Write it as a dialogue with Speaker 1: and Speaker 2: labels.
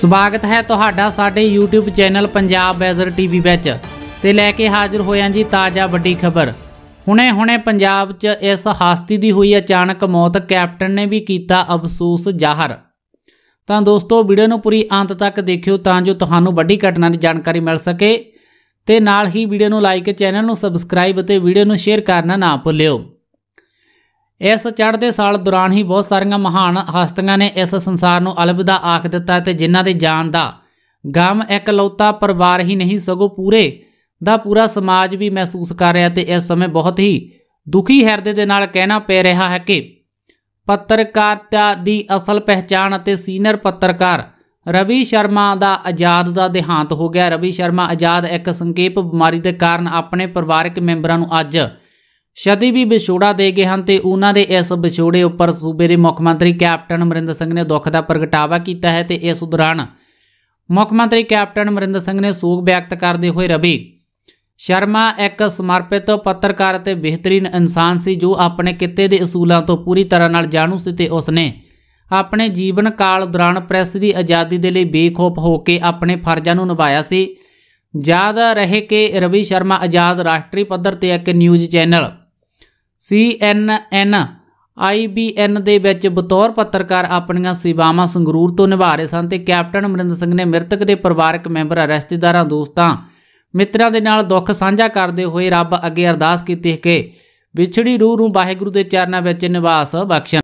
Speaker 1: ਸਵਾਗਤ ਹੈ ਤੁਹਾਡਾ ਸਾਡੇ YouTube channel Punjab weather TV ਵਿੱਚ ਤੇ ਲੈ ਕੇ ਹਾਜ਼ਰ ਹੋਇਆ ਜੀ ਤਾਜ਼ਾ ਵੱਡੀ ਖਬਰ ਹੁਣੇ-ਹੁਣੇ ਪੰਜਾਬ 'ਚ ਇਸ ਹਾਸਤੀ ਦੀ ਹੋਈ ਅਚਾਨਕ ਮੌਤ ਕੈਪਟਨ ਨੇ ਵੀ ਕੀਤਾ ਅਫਸੋਸ ਜ਼ਾਹਰ ਤਾਂ ਦੋਸਤੋ ਵੀਡੀਓ ਨੂੰ ਪੂਰੀ ਅੰਤ ਤੱਕ ਦੇਖਿਓ ਤਾਂ ਜੋ ਤੁਹਾਨੂੰ ਵੱਡੀ ਘਟਨਾ ਦੀ ਜਾਣਕਾਰੀ ਮਿਲ ਸਕੇ ਤੇ ਨਾਲ ਹੀ ਵੀਡੀਓ ਨੂੰ ਲਾਈਕ ਚੈਨਲ ਨੂੰ ਸਬਸਕ੍ਰਾਈਬ ਅਤੇ ਵੀਡੀਓ ਨੂੰ ਸ਼ੇਅਰ ਕਰਨਾ ਨਾ ਭੁੱਲਿਓ ਇਸ ਚੜ੍ਹਦੇ ਸਾਲ ਦੌਰਾਨ ਹੀ ਬਹੁਤ ਸਾਰੀਆਂ ਮਹਾਨ ਹਸਤੀਆਂ ਨੇ ਇਸ ਸੰਸਾਰ ਨੂੰ ਅਲਵਿਦਾ ਆਖ ਦਿੱਤਾ ਤੇ ਜਿਨ੍ਹਾਂ ਦੇ ਜਾਨ ਦਾ ਗਮ ਇਕਲੌਤਾ ਪਰਿਵਾਰ ਹੀ ਨਹੀਂ ਸਗੋਂ ਪੂਰੇ ਦਾ ਪੂਰਾ ਸਮਾਜ ਵੀ ਮਹਿਸੂਸ ਕਰ ਰਿਹਾ ਤੇ ਇਸ ਸਮੇਂ ਬਹੁਤ ਹੀ ਦੁਖੀ ਹਿਰਦੇ ਦੇ ਨਾਲ ਕਹਿਣਾ ਪੈ ਰਿਹਾ ਹੈ ਕਿ ਪੱਤਰਕਾਰਤਾ ਦੀ ਅਸਲ ਪਹਿਚਾਣ ਅਤੇ ਸੀਨੀਅਰ ਪੱਤਰਕਾਰ ਰਵੀ ਸ਼ਰਮਾ ਦਾ ਆਜ਼ਾਦ ਦਾ ਦੇਹਾਂਤ ਹੋ ਗਿਆ ਰਵੀ ਸ਼ਰਮਾ ਆਜ਼ਾਦ ਇੱਕ ਸੰਕੇਪ ਬਿਮਾਰੀ ਦੇ ਕਾਰਨ ਆਪਣੇ ਪਰਿਵਾਰਕ ਮੈਂਬਰਾਂ ਨੂੰ ਅੱਜ ਛਤੀ ਵੀ ਵਿਛੋੜਾ ਦੇ ਗਏ ਹਨ ਤੇ ਉਹਨਾਂ ਦੇ ਇਸ ਵਿਛੋੜੇ ਉੱਪਰ ਸੂਬੇ ਦੇ ਮੁੱਖ ਮੰਤਰੀ ਕੈਪਟਨ ਅਮਰਿੰਦਰ ਸਿੰਘ ਨੇ ਦੁੱਖ ਦਾ ਪ੍ਰਗਟਾਵਾ ਕੀਤਾ ਹੈ ਤੇ ਇਸ ਦੌਰਾਨ ਮੁੱਖ ਮੰਤਰੀ ਕੈਪਟਨ ਅਮਰਿੰਦਰ ਸਿੰਘ ਨੇ ਸੋਗ ਵਿਅਕਤ ਕਰਦੇ ਹੋਏ ਰਵੀ ਸ਼ਰਮਾ ਇੱਕ ਸਮਰਪਿਤ ਪੱਤਰਕਾਰ ਅਤੇ ਬਿਹਤਰੀਨ ਇਨਸਾਨ ਸੀ ਜੋ ਆਪਣੇ ਕਿੱਤੇ ਦੇ ਅਸੂਲਾਂ ਤੋਂ ਪੂਰੀ ਤਰ੍ਹਾਂ ਨਾਲ ਜਾਣੂ ਸੀ ਤੇ ਉਸਨੇ ਆਪਣੇ ਜੀਵਨ ਕਾਲ ਦੌਰਾਨ ਪ੍ਰੈਸ ਦੀ ਆਜ਼ਾਦੀ ਦੇ ਲਈ ਬੇਖੌਫ ਹੋ ਕੇ ਆਪਣੇ ਫਰਜ਼ਾਂ ਨੂੰ ਨਿਭਾਇਆ ਸੀ ਯਾਦ ਰਹੇ ਕਿ ਰਵੀ ਸ਼ਰਮਾ ਆਜ਼ਾਦ ਰਾਸ਼ਟਰੀ ਪੱਧਰ ਤੇ ਇੱਕ ਨਿਊਜ਼ ਚੈਨਲ ਬੀ ਐਨ ਦੇ ਵਿੱਚ ਬਤੌਰ ਪੱਤਰਕਾਰ ਆਪਣੀਆਂ ਸੇਵਾਵਾਂ ਸੰਗਰੂਰ ਤੋਂ ਨਿਭਾ ਰਹੇ ਸਨ ਤੇ ਕੈਪਟਨ ਅਮਰਿੰਦਰ ਸਿੰਘ ਨੇ ਮ੍ਰਿਤਕ ਦੇ ਪਰਿਵਾਰਕ ਮੈਂਬਰ ਰਿਸ਼ਤੇਦਾਰਾਂ ਦੋਸਤਾਂ ਮਿੱਤਰਾਂ ਦੇ ਨਾਲ ਦੁੱਖ ਸਾਂਝਾ ਕਰਦੇ ਹੋਏ ਰੱਬ ਅੱਗੇ ਅਰਦਾਸ ਕੀਤੀ ਕਿ ਵਿਛੜੀ ਰੂਹ ਨੂੰ ਵਾਹਿਗੁਰੂ ਦੇ ਚਰਨਾਂ ਵਿੱਚ ਨਿਵਾਸ ਬਖਸ਼ਣ